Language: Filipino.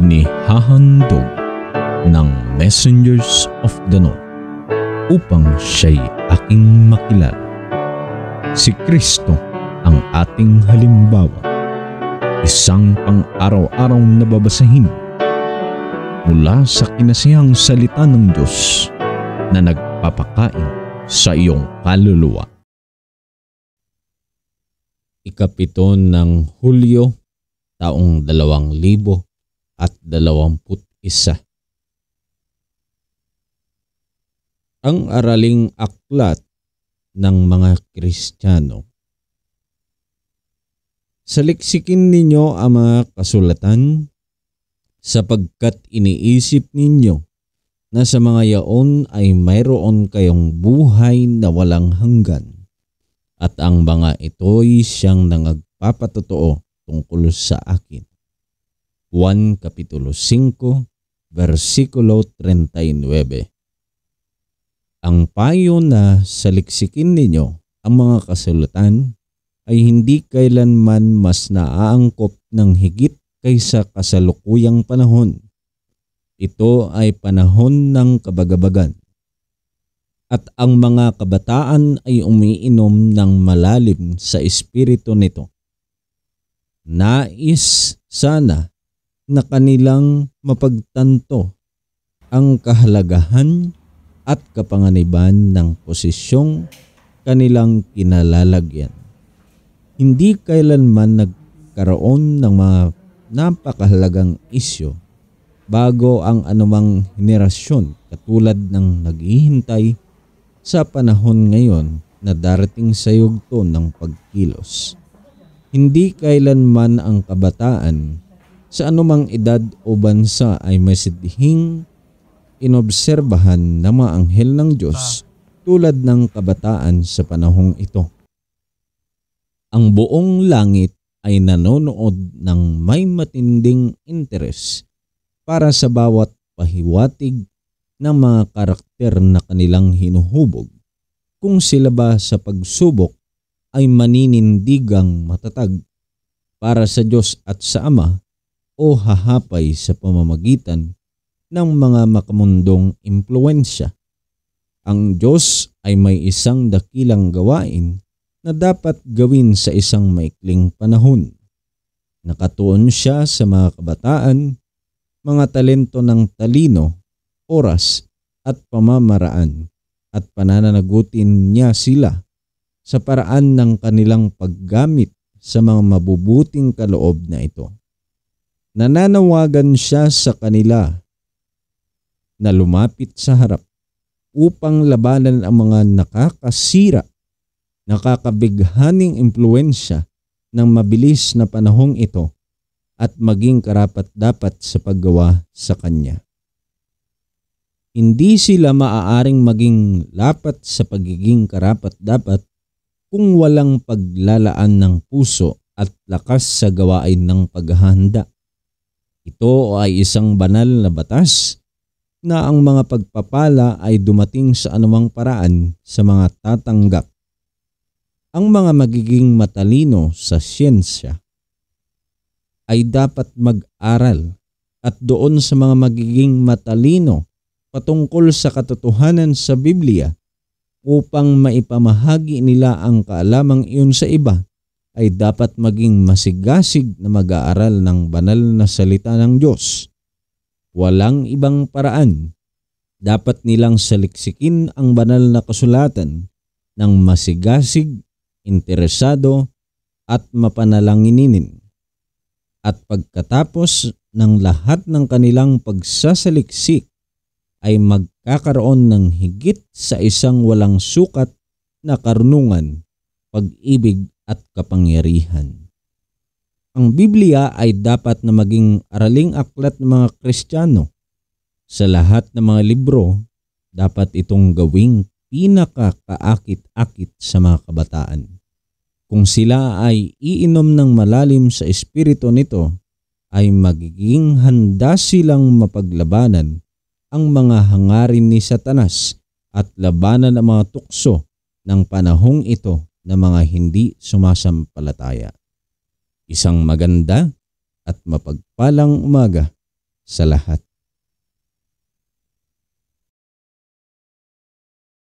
inihahandog ng messengers of the North upang siya'y aking makilala. Si Kristo ang ating halimbawa, isang pang-araw-araw na babasahin mula sa kinasihang salita ng Diyos na nagpapakain sa iyong kaluluwa. Ikapito ng Hulyo, taong 2025 at 21. Ang araling aklat ng mga Kristiyano Saliksikin ninyo ang mga kasulatan sapagkat iniisip ninyo na sa mga yaon ay mayroon kayong buhay na walang hanggan at ang mga ito'y siyang nangagpapatotoo tungkol sa akin Juan capítulo 5 versikulo 39. Ang payo na saliksikin ninyo ang mga kasulatan ay hindi kailanman mas naaangkop ng higit kaysa kasalukuyang panahon. Ito ay panahon ng kabagabagan. At ang mga kabataan ay umiinom ng malalim sa espiritu nito. Nais sana na kanilang mapagtanto ang kahalagahan at kapanganiban ng posisyong kanilang kinalalagyan. Hindi kailanman nagkaroon ng mga napakahalagang isyo bago ang anumang henerasyon katulad ng naghihintay sa panahon ngayon na darating sa yugto ng pagkilos. Hindi kailanman ang kabataan sa anumang edad o bansa ay may masidhing inobserbahan na maanghel ng Diyos ah. tulad ng kabataan sa panahong ito. Ang buong langit ay nanonood ng may matinding interes para sa bawat pahiwatig ng mga karakter na kanilang hinuhubog kung sila ba sa pagsubok ay maninindigang matatag para sa Diyos at sa Ama o hahapay sa pamamagitan ng mga makamundong impluensya. Ang Diyos ay may isang dakilang gawain na dapat gawin sa isang maikling panahon. Nakatuon siya sa mga kabataan, mga talento ng talino, oras at pamamaraan at pananagutin niya sila sa paraan ng kanilang paggamit sa mga mabubuting kaloob na ito nananawagan siya sa kanila na lumapit sa harap upang labanan ang mga nakakasira, nakakabighaning impluensya ng mabilis na panahong ito at maging karapat dapat sa paggawa sa kanya. Hindi sila maaaring maging lapat sa pagiging karapat dapat kung walang paglalaan ng puso at lakas sa gawain ng paghahanda ito ay isang banal na batas na ang mga pagpapala ay dumating sa anumang paraan sa mga tatanggap. Ang mga magiging matalino sa siyensya ay dapat mag-aral at doon sa mga magiging matalino patungkol sa katotohanan sa Biblia upang maipamahagi nila ang kaalamang iyon sa iba ay dapat maging masigasig na mag-aaral ng banal na salita ng Diyos. Walang ibang paraan. Dapat nilang saliksikin ang banal na kasulatan ng masigasig, interesado at mapanalanginin. At pagkatapos ng lahat ng kanilang pagsasaliksik ay magkakaroon ng higit sa isang walang sukat na karunungan, pag-ibig at kapangyarihan. Ang Biblia ay dapat na maging araling aklat ng mga Kristiyano. Sa lahat ng mga libro, dapat itong gawing pinakakaakit-akit sa mga kabataan. Kung sila ay iinom ng malalim sa espiritu nito, ay magiging handa silang mapaglabanan ang mga hangarin ni Satanas at labanan ang mga tukso ng panahong ito ng mga hindi sumasampalataya. Isang maganda at mapagpalang umaga sa lahat.